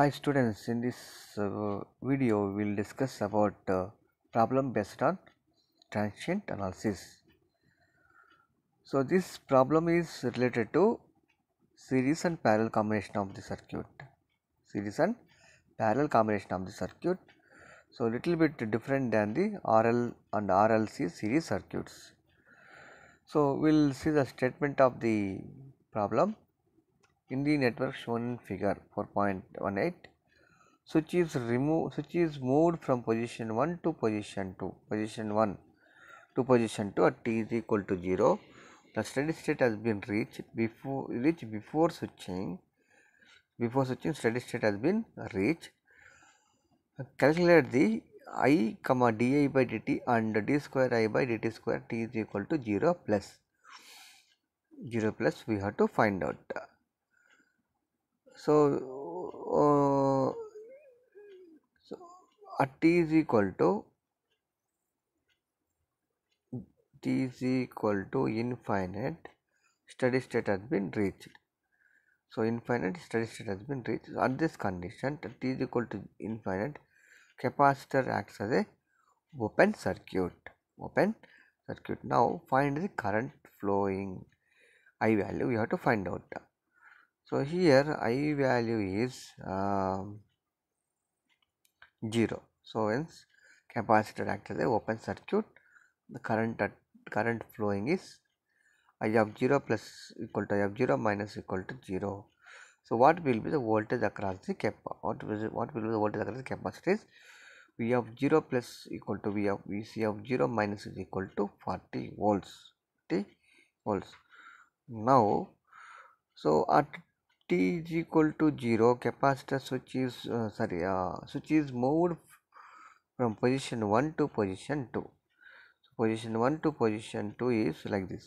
Hi students, in this uh, video we will discuss about uh, problem based on transient analysis. So this problem is related to series and parallel combination of the circuit, series and parallel combination of the circuit. So little bit different than the RL and RLC series circuits. So we will see the statement of the problem in the network shown in figure 4.18 switch is removed switch is moved from position 1 to position 2 position 1 to position 2 at t is equal to 0 the steady state has been reached before reached before switching before switching steady state has been reached calculate the i comma di by dt and d square i by dt square t is equal to 0 plus 0 plus we have to find out so, uh, so at t is equal to t is equal to infinite steady state has been reached so infinite steady state has been reached so, at this condition t is equal to infinite capacitor acts as a open circuit open circuit now find the current flowing i value we have to find out so here i value is um, 0 so hence capacitor acts as a open circuit the current at current flowing is i of 0 plus equal to i of 0 minus equal to 0 so what will be the voltage across the cap what will what will be the voltage across the capacitor is v of 0 plus equal to v of vc of 0 minus is equal to 40 volts 40 volts now so at t is equal to 0 capacitor switch is uh, sorry uh, switch is moved from position 1 to position 2 so position 1 to position 2 is like this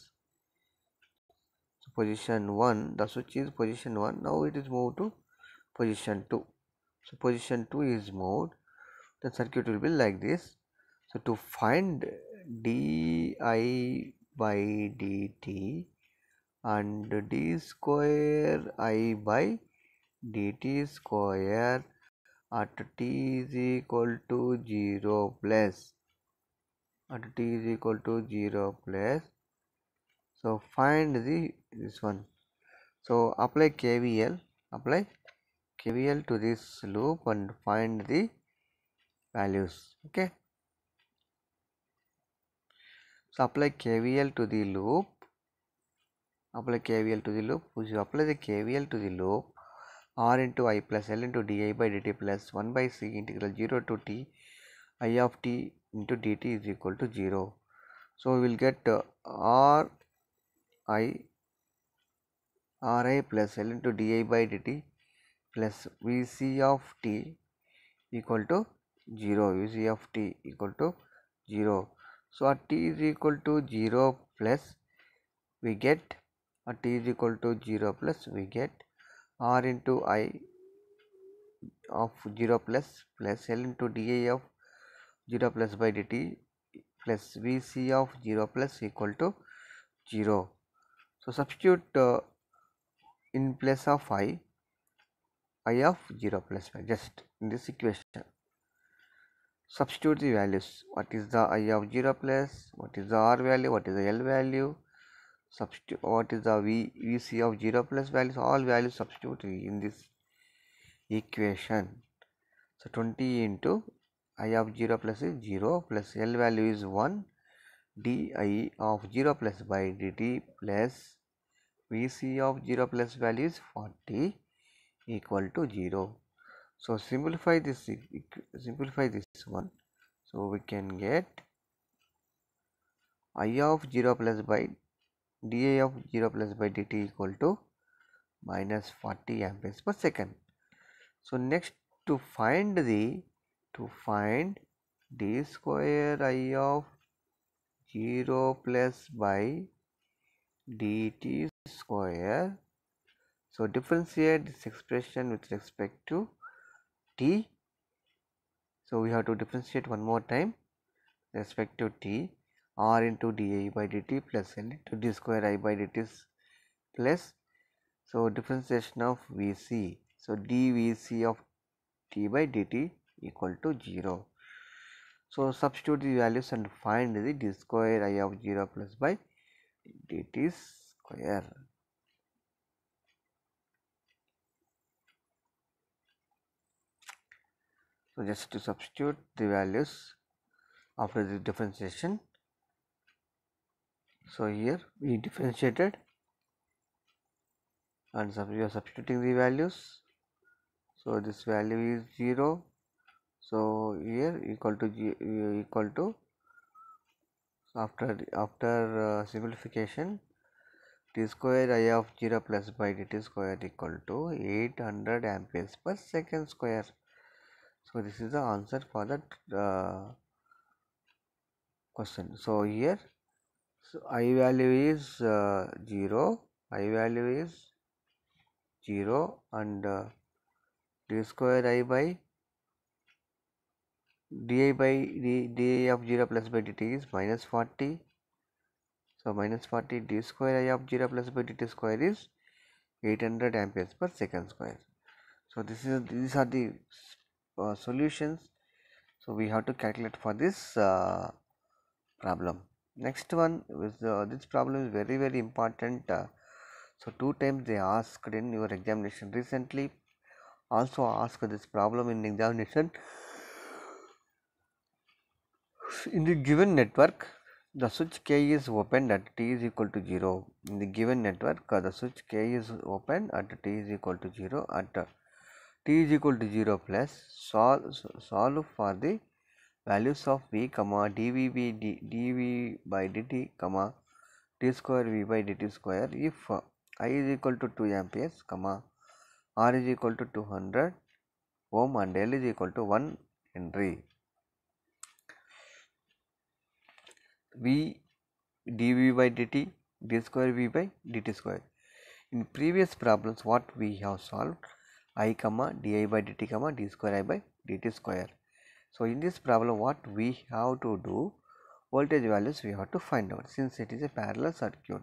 so position 1 the switch is position 1 now it is moved to position 2 so position 2 is moved the circuit will be like this so to find di by dt and d square i by dt square at t is equal to 0 plus at t is equal to 0 plus so find the this one so apply kvl apply kvl to this loop and find the values okay so apply kvl to the loop apply KVL to the loop if you apply the KVL to the loop R into I plus L into dI by dt plus 1 by C integral 0 to t I of t into dt is equal to 0 so we will get uh, R I Ri plus L into dI by dt plus Vc of t equal to 0 Vc of t equal to 0 so at t is equal to 0 plus we get at t is equal to 0 plus we get r into i of 0 plus plus l into di of 0 plus by dt plus vc of 0 plus equal to 0 so substitute uh, in place of i i of 0 plus by just in this equation substitute the values what is the i of 0 plus what is the r value what is the l value substitute what is the v vc of 0 plus values all values substitute in this equation so 20 into i of 0 plus is 0 plus l value is 1 di of 0 plus by dt plus vc of 0 plus value is 40 equal to 0 so simplify this simplify this one so we can get i of 0 plus by dA of 0 plus by dt equal to minus 40 amperes per second. So next to find the to find d square i of 0 plus by dt square. So differentiate this expression with respect to t. So we have to differentiate one more time respect to t r into dA by dt plus n into d square i by dt plus so differentiation of Vc so dVc of t by dt equal to 0. So substitute the values and find the d square i of 0 plus by dt square. So just to substitute the values after the differentiation so here we differentiated and we are substituting the values. So this value is 0. So here equal to G, equal to after after uh, simplification t square i of 0 plus by dt square equal to 800 amperes per second square. So this is the answer for that uh, question. So here so, I value is uh, 0, I value is 0 and uh, d square i by di by d, di of 0 plus by dt is minus 40. So, minus 40 d square i of 0 plus by dt square is 800 amperes per second square. So, this is these are the uh, solutions. So, we have to calculate for this uh, problem next one is uh, this problem is very very important uh, so two times they asked in your examination recently also asked this problem in examination in the given network the switch k is opened at t is equal to 0 in the given network uh, the switch k is open at t is equal to 0 at uh, t is equal to 0 plus solve solve for the values of v comma dv by dv by dt comma t square v by dt square if uh, i is equal to 2 amperes comma r is equal to 200 ohm and l is equal to 1 henry v dv by dt d square v by dt square in previous problems what we have solved i comma di by dt comma d square i by dt square so, in this problem what we have to do voltage values we have to find out since it is a parallel circuit.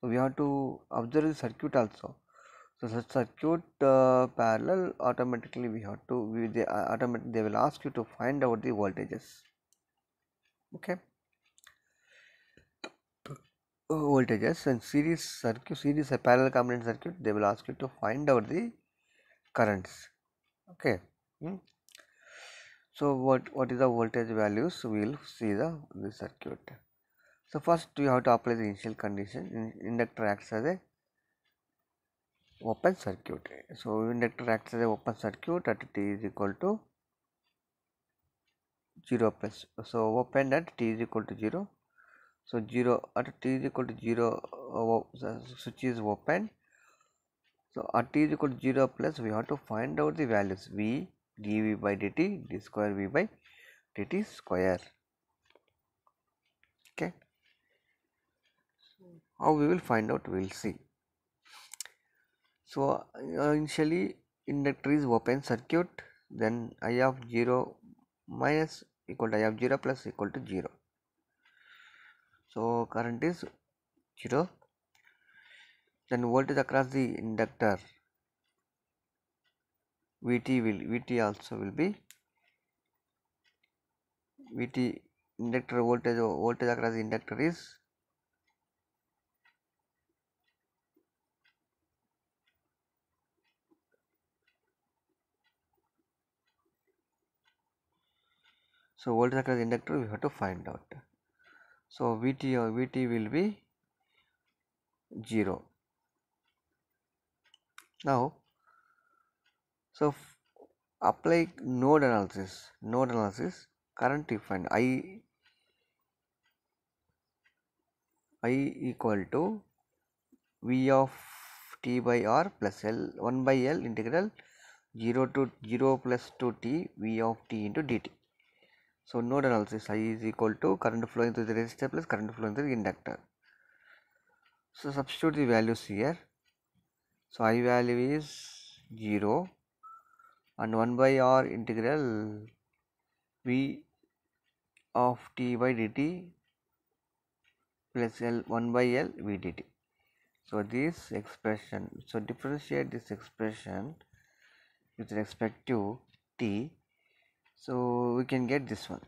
So, we have to observe the circuit also. So, such circuit uh, parallel automatically we have to we they uh, automatic they will ask you to find out the voltages. Okay. Uh, voltages and series circuit series a parallel component circuit they will ask you to find out the currents. Okay. Hmm. So, what, what is the voltage values we will see the, this circuit. So, first we have to apply the initial condition In, inductor acts as a open circuit. So, inductor acts as a open circuit at t is equal to 0 plus. So, open at t is equal to 0. So, 0 at t is equal to 0 uh, switch is open. So, at t is equal to 0 plus we have to find out the values v dv by dt d square v by dt square okay how we will find out we will see so uh, initially inductor is open circuit then i of 0 minus equal to i of 0 plus equal to 0 so current is 0 then voltage across the inductor Vt will Vt also will be Vt inductor voltage voltage across the inductor is So, voltage across the inductor we have to find out. So, Vt or Vt will be 0. Now, so apply node analysis, node analysis current defined I I equal to V of t by r plus L 1 by L integral 0 to 0 plus 2 t V of t into dt. So node analysis I is equal to current flowing through the resistor plus current flowing through the inductor. So substitute the values here. So I value is 0 and 1 by r integral v of t by dt plus l 1 by l v dt. So, this expression, so differentiate this expression with respect to t. So, we can get this one.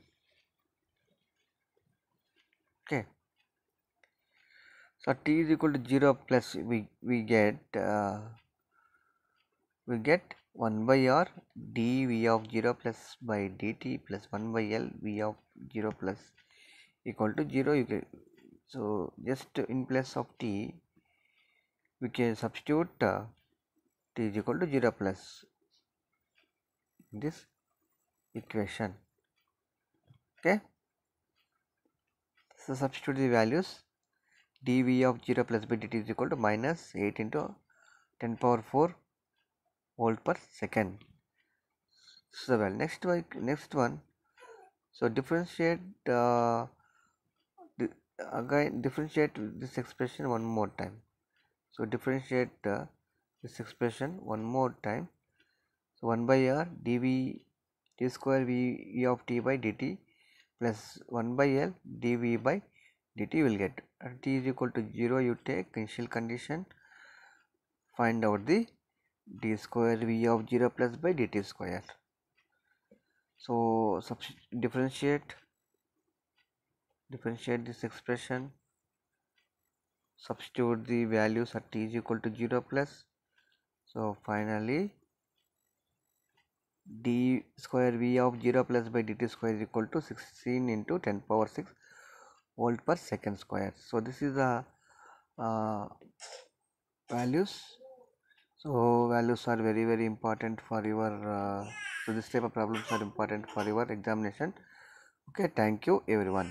Okay. So, t is equal to 0 plus we, we get uh, we get one by R d v of zero plus by dt plus one by L v of zero plus equal to zero so just in place of t we can substitute t is equal to zero plus this equation okay so substitute the values d v of zero plus by dt is equal to minus eight into ten power four volt per second so well next one next one so differentiate uh, again differentiate this expression one more time so differentiate uh, this expression one more time so 1 by r dv t square v e of t by dt plus 1 by l dv by dt will get at t is equal to 0 you take initial condition find out the d square v of 0 plus by dt square so differentiate differentiate this expression substitute the values at t is equal to 0 plus so finally d square v of 0 plus by dt square is equal to 16 into 10 power 6 volt per second square so this is the uh, values so values are very very important for your uh, so this type of problems are important for your examination okay thank you everyone